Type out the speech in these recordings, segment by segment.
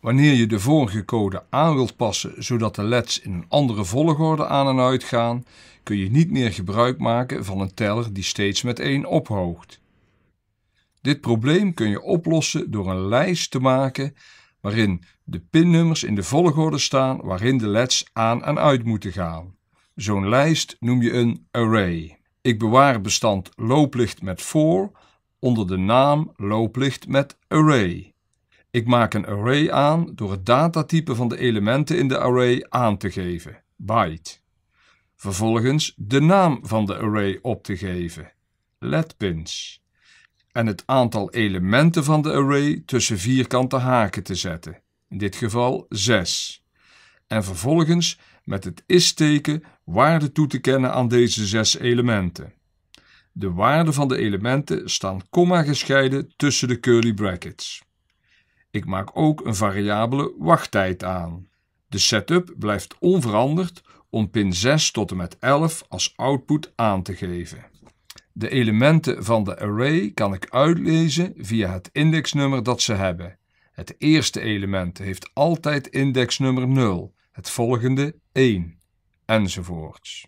Wanneer je de vorige code aan wilt passen zodat de leds in een andere volgorde aan en uit gaan, kun je niet meer gebruik maken van een teller die steeds met 1 ophoogt. Dit probleem kun je oplossen door een lijst te maken waarin de pinnummers in de volgorde staan waarin de leds aan en uit moeten gaan. Zo'n lijst noem je een array. Ik bewaar bestand looplicht met for onder de naam looplicht met array. Ik maak een array aan door het datatype van de elementen in de array aan te geven, byte. Vervolgens de naam van de array op te geven, letpins. En het aantal elementen van de array tussen vierkante haken te zetten, in dit geval 6. En vervolgens met het is-teken waarde toe te kennen aan deze zes elementen. De waarden van de elementen staan komma gescheiden tussen de curly brackets. Ik maak ook een variabele wachttijd aan. De setup blijft onveranderd om pin 6 tot en met 11 als output aan te geven. De elementen van de array kan ik uitlezen via het indexnummer dat ze hebben. Het eerste element heeft altijd indexnummer 0, het volgende 1, enzovoorts.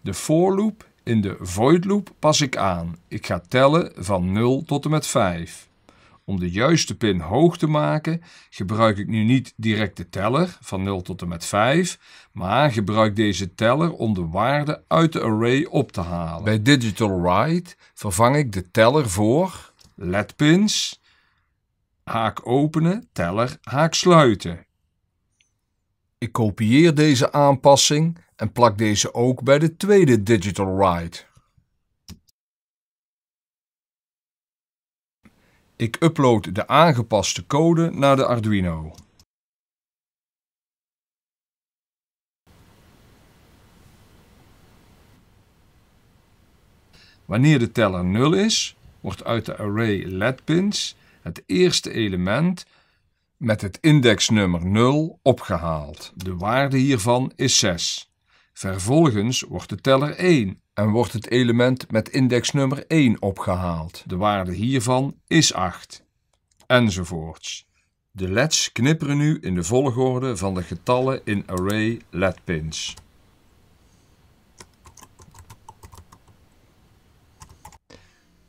De for loop in de void loop pas ik aan. Ik ga tellen van 0 tot en met 5. Om de juiste pin hoog te maken gebruik ik nu niet direct de teller van 0 tot en met 5, maar gebruik deze teller om de waarde uit de array op te halen. Bij digital write vervang ik de teller voor LED pins, haak openen, teller, haak sluiten. Ik kopieer deze aanpassing en plak deze ook bij de tweede Digital Ride. Ik upload de aangepaste code naar de Arduino. Wanneer de teller 0 is, wordt uit de array led het eerste element met het indexnummer 0 opgehaald. De waarde hiervan is 6. Vervolgens wordt de teller 1 en wordt het element met indexnummer 1 opgehaald. De waarde hiervan is 8. Enzovoorts. De leds knipperen nu in de volgorde van de getallen in array ledpins.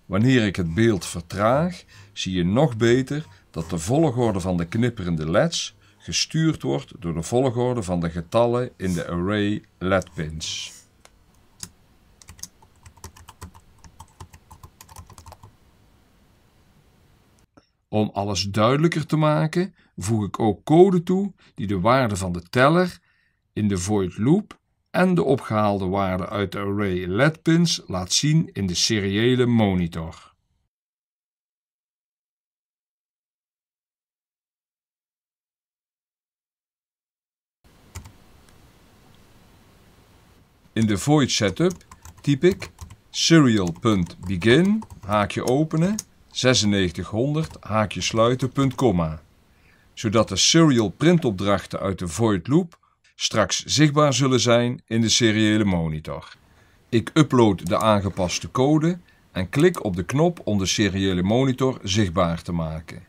Wanneer ik het beeld vertraag, zie je nog beter dat de volgorde van de knipperende leds gestuurd wordt door de volgorde van de getallen in de array ledpins. Om alles duidelijker te maken, voeg ik ook code toe die de waarde van de teller in de void loop en de opgehaalde waarde uit de array ledpins laat zien in de seriële monitor. In de void setup typ ik serial.begin, haakje openen, 9600, haakje sluiten, Zodat de serial printopdrachten uit de void loop straks zichtbaar zullen zijn in de seriële monitor. Ik upload de aangepaste code en klik op de knop om de seriële monitor zichtbaar te maken.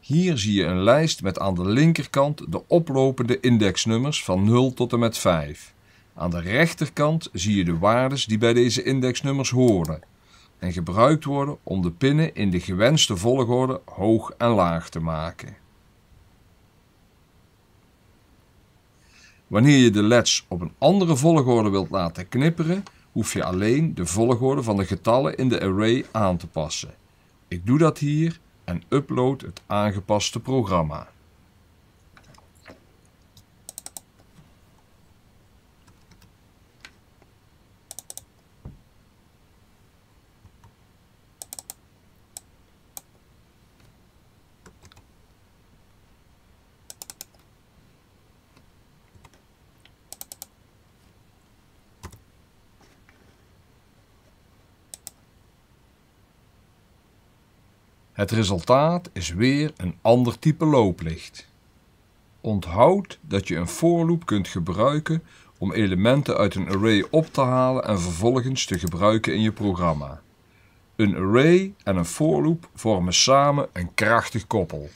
Hier zie je een lijst met aan de linkerkant de oplopende indexnummers van 0 tot en met 5. Aan de rechterkant zie je de waardes die bij deze indexnummers horen en gebruikt worden om de pinnen in de gewenste volgorde hoog en laag te maken. Wanneer je de leds op een andere volgorde wilt laten knipperen, hoef je alleen de volgorde van de getallen in de array aan te passen. Ik doe dat hier en upload het aangepaste programma. Het resultaat is weer een ander type looplicht. Onthoud dat je een voorloop kunt gebruiken om elementen uit een array op te halen en vervolgens te gebruiken in je programma. Een array en een voorloop vormen samen een krachtig koppel.